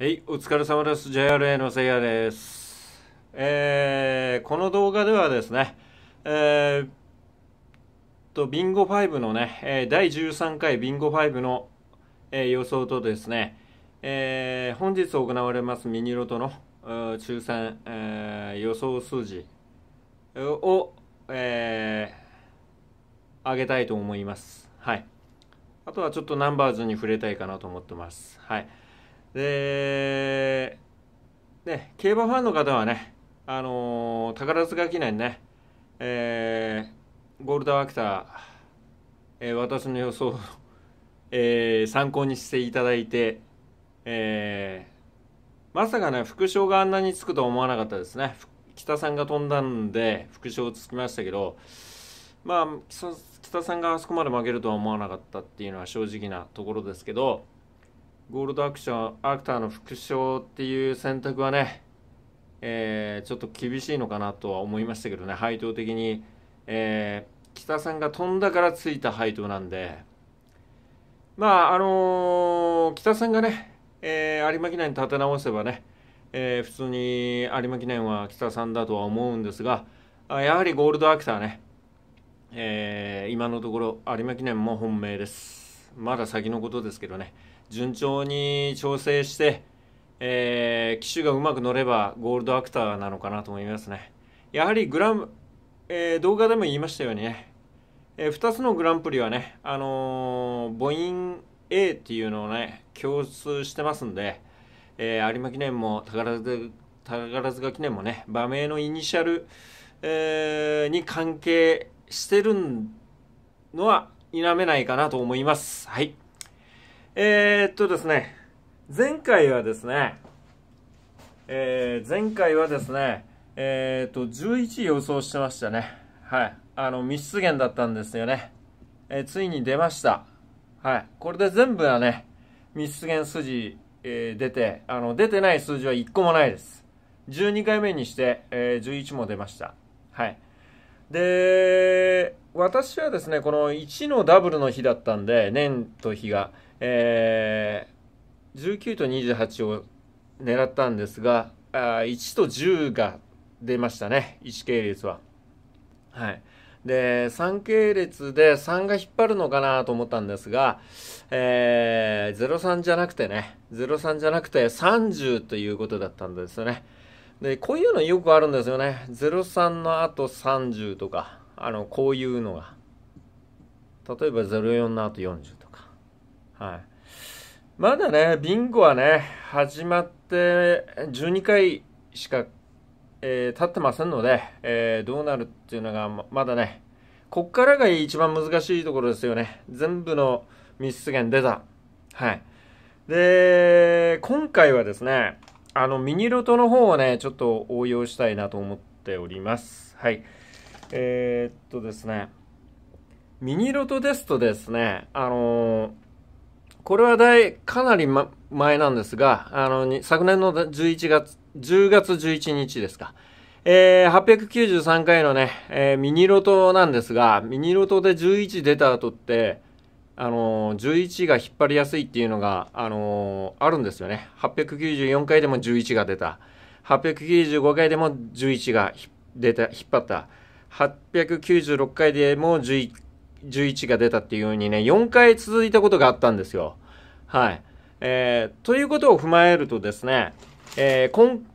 はい、お疲れ様です。JRA のせいやです。えー、この動画ではですね、えー、と、ビンゴ5のね、第13回ビンゴ5の、えー、予想とですね、えー、本日行われますミニロトの抽選、えー、予想数字を、えー、上げたいと思います。はい。あとはちょっとナンバーズに触れたいかなと思ってます。はい。で、ね、競馬ファンの方はね、あのー、宝塚記念ね、えー、ゴールドアクター、えー、私の予想を、えー、参考にしていただいて、えー、まさかね、副賞があんなにつくとは思わなかったですね。北さんが飛んだんで、副賞つきましたけど、まあ、北さんがあそこまで負けるとは思わなかったっていうのは正直なところですけど、ゴールドアクション、アクターの副賞っていう選択はね、えー、ちょっと厳しいのかなとは思いましたけどね、配当的に。えー、北さんが飛んだからついた配当なんで、まあ、あのー、北さんがね、えー、有馬記念立て直せばね、え普通に有馬記念は北さんだとは思うんですが、あやはりゴールドアクターね、え今のところ有馬記念も本命です。まだ先のことですけどね。順調に調整して、えー、機種がうまく乗ればゴールドアクターなのかなと思いますね。やはりグラン、えー、動画でも言いましたようにね、えー、2つのグランプリはね、あのー、母音 A っていうのをね、共通してますんで、え有馬記念も宝塚宝塚記念もね、馬名のイニシャル、えに関係してるのは否めないかなと思います。はい。えー、っとですね、前回はですね、えー、前回はですね、えー、っと、11予想してましたね。はい。あの、未出現だったんですよね。えついに出ました。はい。これで全部はね、未出現筋、え出て、あの、出てない数字は1個もないです。12回目にして、え11も出ました。はい。で、私はですね、この1のダブルの日だったんで、年と日が。えー、19と28を狙ったんですがあ1と10が出ましたね1系列は。はい、で3系列で3が引っ張るのかなと思ったんですが、えー、03じゃなくてね03じゃなくて30ということだったんですよね。でこういうのよくあるんですよね03のあと30とかあのこういうのが例えば04のあと40はい、まだね、ビンゴはね、始まって12回しか、えー、経ってませんので、えー、どうなるっていうのがまだね、こっからが一番難しいところですよね。全部の密室源出た。はい。で、今回はですね、あの、ミニロトの方をね、ちょっと応用したいなと思っております。はい。えー、っとですね、ミニロトですとですね、あのーこれは大、かなり、ま、前なんですが、あの、昨年の11月、10月11日ですか。えー、893回のね、えー、ミニロトなんですが、ミニロトで11出た後って、あのー、11が引っ張りやすいっていうのが、あのー、あるんですよね。894回でも11が出た。895回でも11が出た、引っ張った。896回でも11 11が出たっていうようにね、4回続いたことがあったんですよ。はい。えー、ということを踏まえるとですね、えー、ん、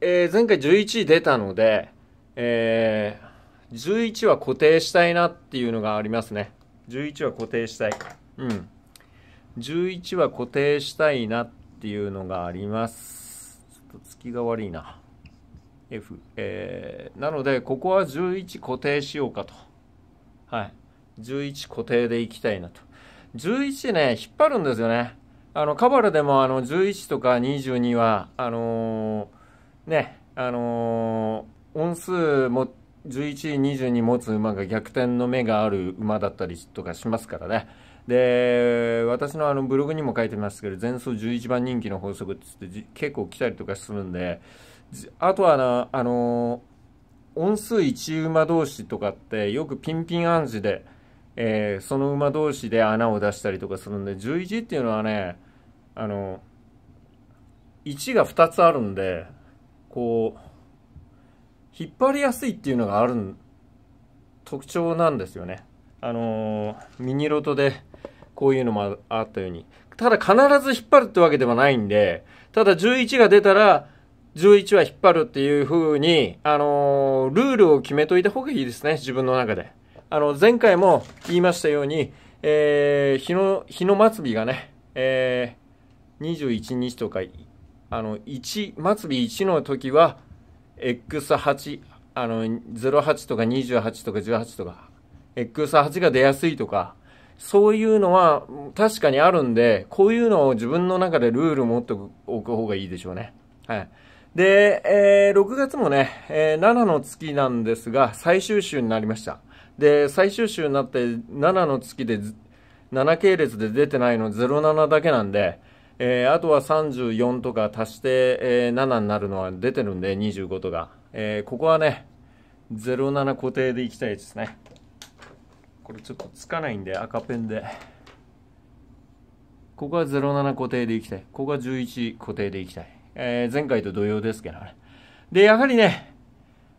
えー、前回11出たので、えー、11は固定したいなっていうのがありますね。11は固定したい。うん。11は固定したいなっていうのがあります。ちょっと月が悪いな。F。えー、なので、ここは11固定しようかと。はい。11固定でいきたいなと。11ね、引っ張るんですよね。あの、カバルでもあの、11とか22は、あのー、ね、あのー、音数も、11、22持つ馬が逆転の目がある馬だったりとかしますからね。で、私のあのブログにも書いてますけど、前走11番人気の法則っつって結構来たりとかするんで、あとはな、あのー、音数1馬同士とかってよくピンピン暗示で、えー、その馬同士で穴を出したりとかするんで11っていうのはねあの1が2つあるんでこう引っ張りやすいっていうのがある特徴なんですよね。あのミニロトでこういうのもあったように。ただ必ず引っ張るってわけではないんで、ただ11が出たら、11は引っ張るっていう風に、あのー、ルールを決めといた方がいいですね、自分の中で。あの、前回も言いましたように、えー、日の、日の末日がね、えー、21日とか、あの、1、末日1の時は、X8、あの、08とか28とか18とか、X8 が出やすいとか、そういうのは確かにあるんで、こういうのを自分の中でルール持っておく方がいいでしょうね。はい。で、えー、6月もね、えー、7の月なんですが、最終週になりました。で最終週になって7の月で7系列で出てないの07だけなんで、えー、あとは34とか足して、えー、7になるのは出てるんで25とか、えー、ここはね07固定でいきたいですねこれちょっとつかないんで赤ペンでここは07固定でいきたいここは11固定でいきたい、えー、前回と同様ですけどねでやはりね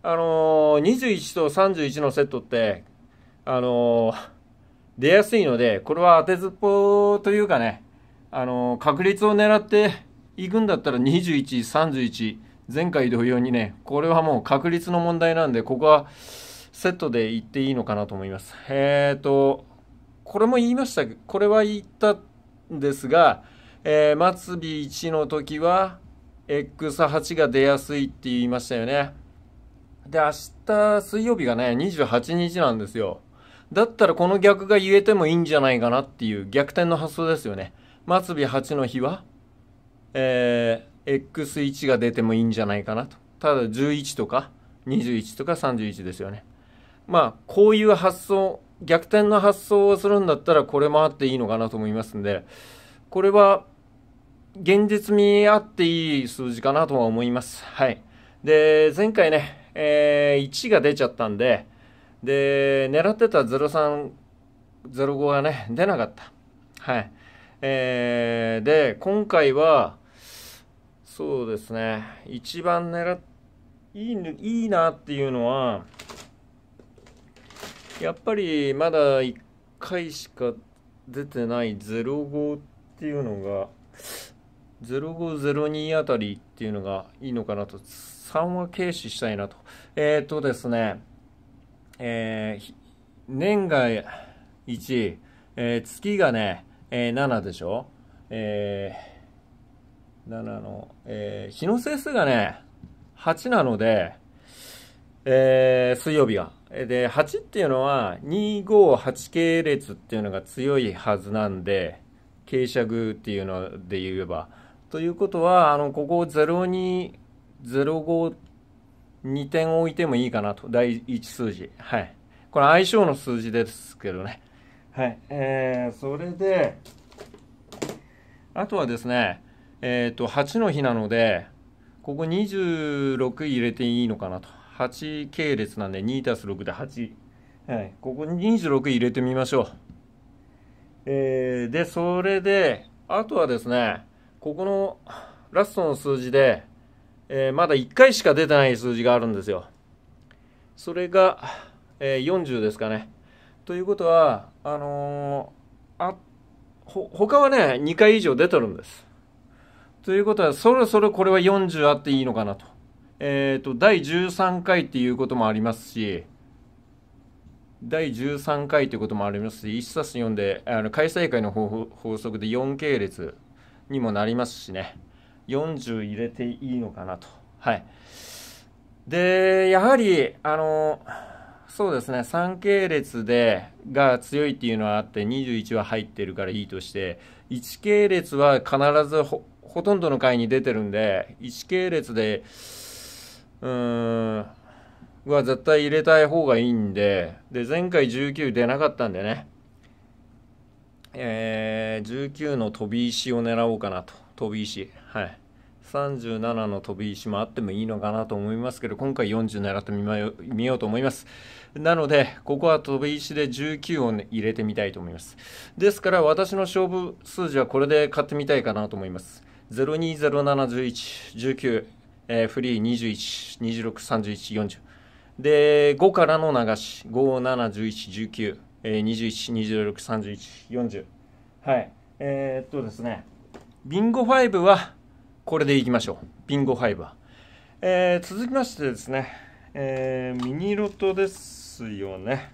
あのー、21と31のセットってあの出やすいので、これは当てずっぽというかね、あの確率を狙っていくんだったら21、31、前回同様にね、これはもう確率の問題なんで、ここはセットでいっていいのかなと思います。えっ、ー、と、これも言いました、これは言ったんですが、えー、末尾1の時は、X8 が出やすいって言いましたよね。で、明日水曜日がね、28日なんですよ。だったらこの逆が言えてもいいんじゃないかなっていう逆転の発想ですよね。末尾8の日は、えー、x1 が出てもいいんじゃないかなと。ただ11とか21とか31ですよね。まあ、こういう発想、逆転の発想をするんだったらこれもあっていいのかなと思いますんで、これは現実味あっていい数字かなとは思います。はい。で、前回ね、えー、1が出ちゃったんで、で、狙ってた03、05がね、出なかった。はい。えー、で、今回は、そうですね、一番狙っ、いい、いいなっていうのは、やっぱりまだ1回しか出てない05っていうのが、0502あたりっていうのがいいのかなと、3は軽視したいなと。えっ、ー、とですね、えー、年が1、えー、月がね、えー、7でしょえー、7の、えー、日の整数がね、8なので、えー、水曜日が。で、8っていうのは、258系列っていうのが強いはずなんで、傾斜具っていうので言えば。ということは、あの、ここ02、05 2点置いてもいいかなと、第1数字。はい。これ相性の数字ですけどね。はい。えー、それで、あとはですね、えっ、ー、と、8の日なので、ここ26入れていいのかなと。8系列なんで、2たす6で8。はい。ここ26入れてみましょう。えー、で、それで、あとはですね、ここのラストの数字で、えー、まだ1回しか出てない数字があるんですよ。それが、えー、40ですかね。ということは、あのー、あ、ほ、他はね、2回以上出てるんです。ということは、そろそろこれは40あっていいのかなと。えっ、ー、と、第13回っていうこともありますし、第13回ということもありますし、1冊読んで、あの開催会の法則で4系列にもなりますしね。40入れていいのかなと。はい。で、やはり、あの、そうですね、3系列でが強いっていうのはあって、21は入ってるからいいとして、1系列は必ずほほとんどの回に出てるんで、1系列で、うーん、は絶対入れたい方がいいんで、で、前回19出なかったんでね、えー、19の飛び石を狙おうかなと。飛び石はい37の飛び石もあってもいいのかなと思いますけど今回40狙ってみようと思いますなのでここは飛び石で19を、ね、入れてみたいと思いますですから私の勝負数字はこれで買ってみたいかなと思います0 2 0 7 1 1 9えー、フリー21263140で5からの流し5 7 1 1 9 2 1 2 6 3 1 4 0はいえー、っとですねビンゴ5はこれでいきましょう。ビンゴ5は。えー、続きましてですね、えー、ミニロトですよね。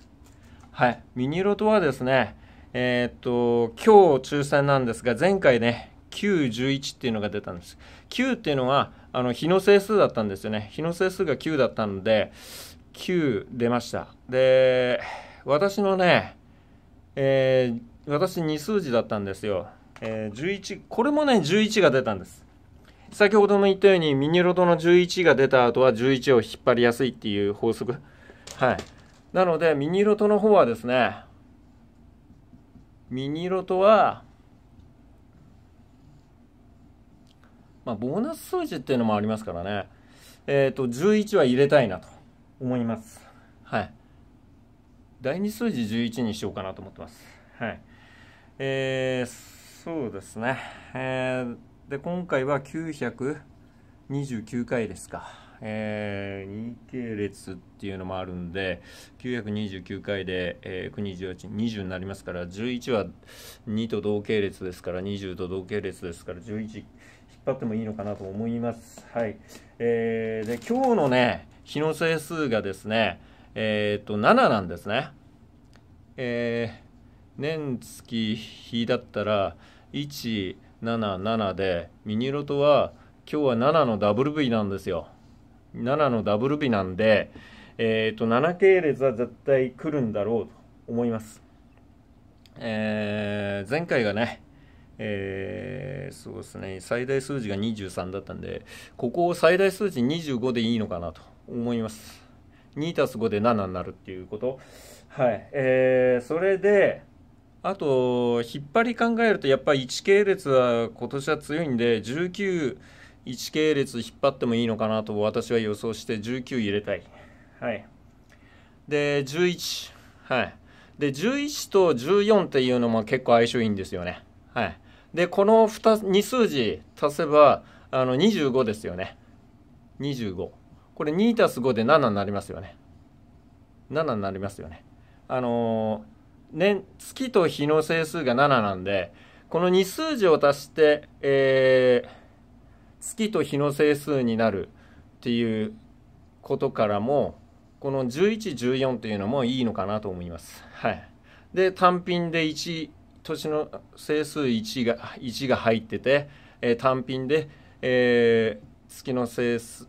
はい。ミニロトはですね、えー、っと、今日抽選なんですが、前回ね、911っていうのが出たんです。9っていうのは、あの、日の整数だったんですよね。日の整数が9だったので、9出ました。で、私のね、えー、私2数字だったんですよ。えー、11これもね11が出たんです先ほども言ったようにミニロトの11が出た後は11を引っ張りやすいっていう法則はいなのでミニロトの方はですねミニロトはまあボーナス数字っていうのもありますからねえっ、ー、と11は入れたいなと思いますはい第2数字11にしようかなと思ってますはいえーそうですね、えー、で今回は929回ですか、えー、2系列っていうのもあるんで929回で、えー、92820になりますから11は2と同系列ですから20と同系列ですから11引っ張ってもいいのかなと思いますはいえー、で今日のね日の整数がですねえー、っと7なんですねえー、年月日だったら177でミニロトは今日は7のダブル V なんですよ7のダブル V なんでえっ、ー、と7系列は絶対来るんだろうと思いますえー、前回がねえー、そうですね最大数字が23だったんでここを最大数字25でいいのかなと思います2 5で7になるっていうことはいえー、それであと、引っ張り考えると、やっぱり1系列は今年は強いんで、19、1系列引っ張ってもいいのかなと私は予想して19入れたい。はい。で、11。はい。で、11と14っていうのも結構相性いいんですよね。はい。で、この 2, 2数字足せば、あの、25ですよね。25。これ2足す5で7になりますよね。7になりますよね。あのー年、月と日の整数が7なんで、この2数字を足して、えー、月と日の整数になるっていうことからも、この1114というのもいいのかなと思います。はい。で、単品で1、年の整数1が、1が入ってて、えー、単品で、えー、月の整数、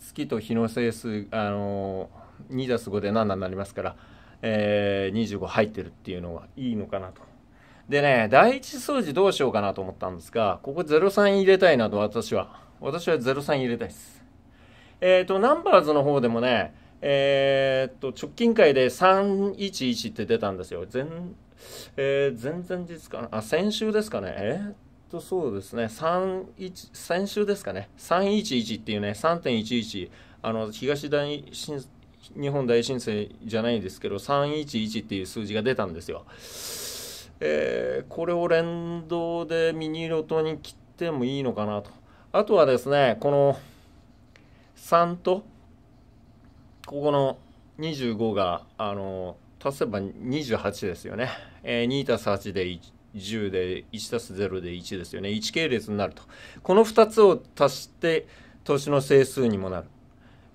月と日の整数、あのー、2 5で7になりますから、えー、25入ってるっていうのはいいのかなと。でね、第一数字どうしようかなと思ったんですが、ここ03入れたいなと私は。私は03入れたいです。えっ、ー、と、ナンバーズの方でもね、えっ、ー、と、直近回で311って出たんですよ。全、えー、前々かな。あ、先週ですかね。えーとそうですね31先週ですかね311っていうね3.11あの東大震日本大震災じゃないですけど311っていう数字が出たんですよ。えー、これを連動でミニロトに切ってもいいのかなと。あとはですね、この3とここの25があの足せば28ですよね。えー、2たす8で1 10で1たす0で1ですよね1系列になるとこの2つを足して年の整数にもなる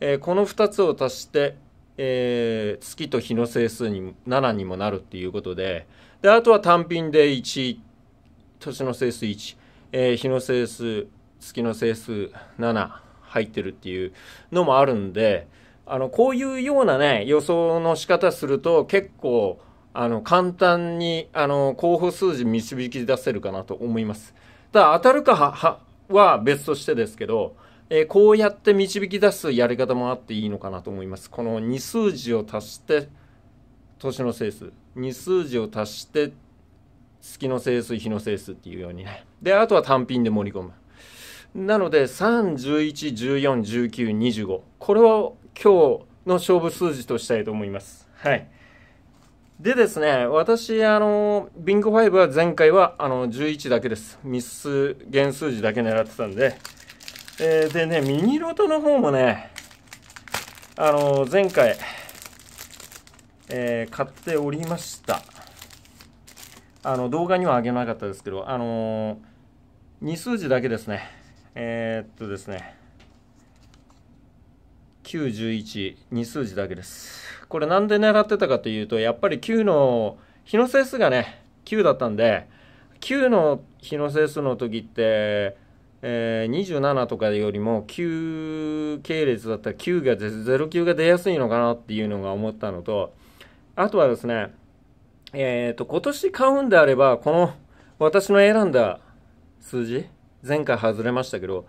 えー、この2つを足して、えー、月と日の整数に7にもなるっていうことでであとは単品で1年の整数1、えー、日の整数月の整数7入ってるっていうのもあるんであのこういうようなね予想の仕方すると結構あの簡単にあの候補数字導き出せるかなと思います。ただ当たるかは別としてですけどえー、こうやって導き出すやり方もあっていいのかなと思います。この2数字を足して年の整数、2数字を足して月の整数、日の整数っていうようにね。で、あとは単品で盛り込む。なので、3、11、14、19、25。これを今日の勝負数字としたいと思います。はい。でですね、私、あの、ビンゴ5は前回は、あの、11だけです。ミス、減数字だけ狙ってたんで、えー、でね、ミニロトの方もね、あのー、前回、えー、買っておりました。あの、動画にはあげなかったですけど、あのー、2数字だけですね。えっとですね、911、2数字だけです。これなんで狙ってたかというと、やっぱり9の、日の整数がね、9だったんで、9の日の整数の時って、えー、27とかよりも9系列だったら9が09が出やすいのかなっていうのが思ったのとあとはですねえっ、ー、と今年買うんであればこの私の選んだ数字前回外れましたけど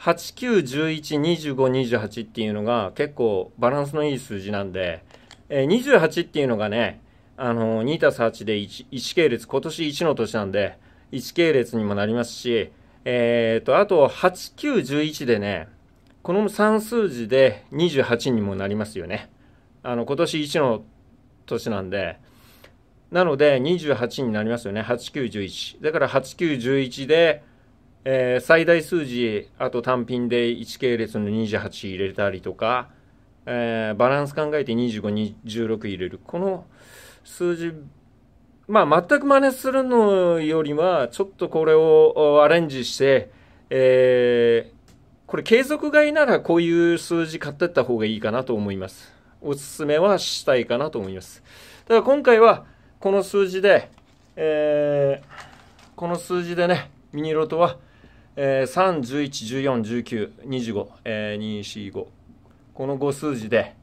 89112528っていうのが結構バランスのいい数字なんで、えー、28っていうのがねあの2たす8で 1, 1系列今年1の年なんで1系列にもなりますしえっ、ー、と、あと、8911でね、この3数字で28にもなりますよね。あの、今年1の年なんで、なので28になりますよね。8911。だから8911で、えー、最大数字、あと単品で1系列の28入れたりとか、えー、バランス考えて25、2 6入れる。この数字まあ、全く真似するのよりは、ちょっとこれをアレンジして、えー、これ継続買いならこういう数字買ってった方がいいかなと思います。おすすめはしたいかなと思います。ただ今回はこの数字で、えー、この数字でね、ミニロトは、えー、3、11、14、19、25、えー、2、4、5。この5数字で、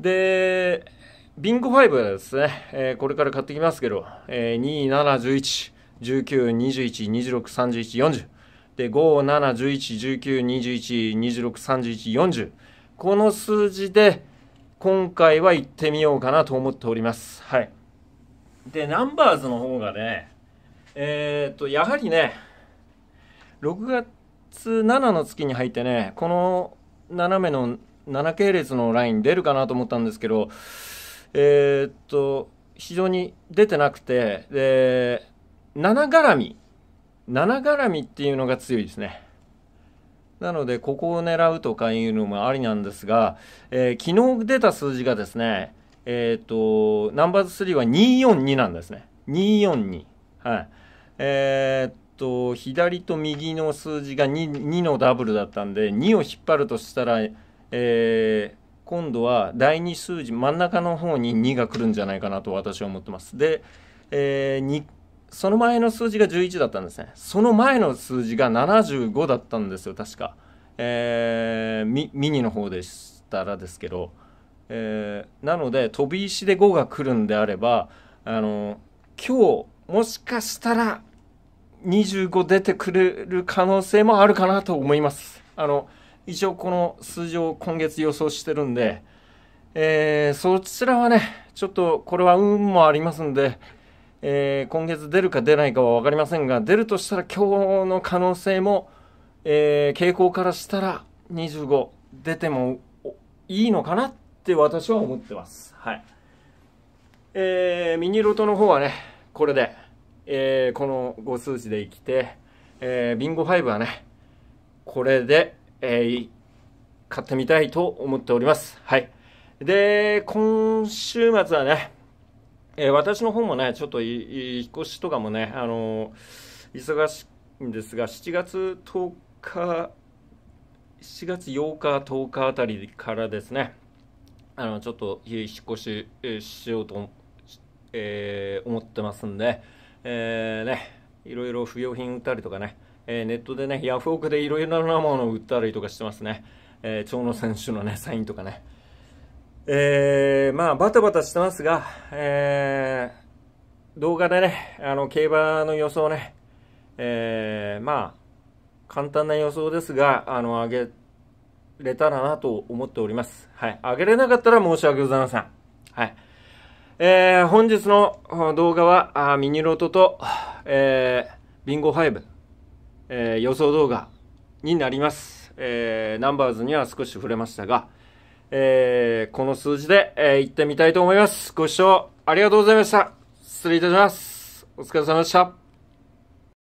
で、ビンゴ5はですね、えー、これから買ってきますけど、えー、2、7、11、19、21、26、31、40。で、5、7、11、9 21、26、31、40。この数字で、今回は行ってみようかなと思っております。はい。で、ナンバーズの方がね、えー、っと、やはりね、6月7の月に入ってね、この斜めの7系列のライン出るかなと思ったんですけど、えー、っと、非常に出てなくて、で、7絡み、7絡みっていうのが強いですね。なので、ここを狙うとかいうのもありなんですが、えー、昨日出た数字がですね、えっ、と、ナンバーズ3は242なんですね。242。はい。えー、っと、左と右の数字が 2, 2のダブルだったんで、2を引っ張るとしたら、えー、今度は第2数字真ん中の方に2が来るんじゃないかなと私は思ってますで、えー、その前の数字が11だったんですねその前の数字が75だったんですよ確か、えー、ミニの方でしたらですけど、えー、なので飛び石で5が来るんであればあの今日もしかしたら25出てくれる可能性もあるかなと思いますあの一応この数字を今月予想してるんで、えー、そちらはね、ちょっとこれは運もありますんで、えー、今月出るか出ないかは分かりませんが、出るとしたら今日の可能性も、えー、傾向からしたら25出てもいいのかなって私は思ってます。はい。えー、ミニロトの方はね、これで、えー、この5数字で生きて、えー、ビンゴ5はね、これで、えー、買ってみたいと思っております。はい。で、今週末はね、えー、私の方もね、ちょっと引っ越しとかもね、あのー、忙しいんですが、7月10日、7月8日、10日あたりからですね、あのちょっと引っ越し、えしようと、えー、思ってますんで、えーね、いろいろ不用品売ったりとかね、えー、ネットでね、ヤフオクでいろいろなものを売ったりとかしてますね。えー、長野選手のね、サインとかね。えー、まあ、バタバタしてますが、えー、動画でね、あの、競馬の予想ね、えー、まあ、簡単な予想ですが、あの、上げれたらなと思っております。はい。上げれなかったら申し訳ございません。はい。えー、本日の動画は、あミニロトと、えー、ビンゴ5。えー、予想動画になります、えー、ナンバーズには少し触れましたが、えー、この数字で、えー、行ってみたいと思いますご視聴ありがとうございました失礼いたしますお疲れ様でした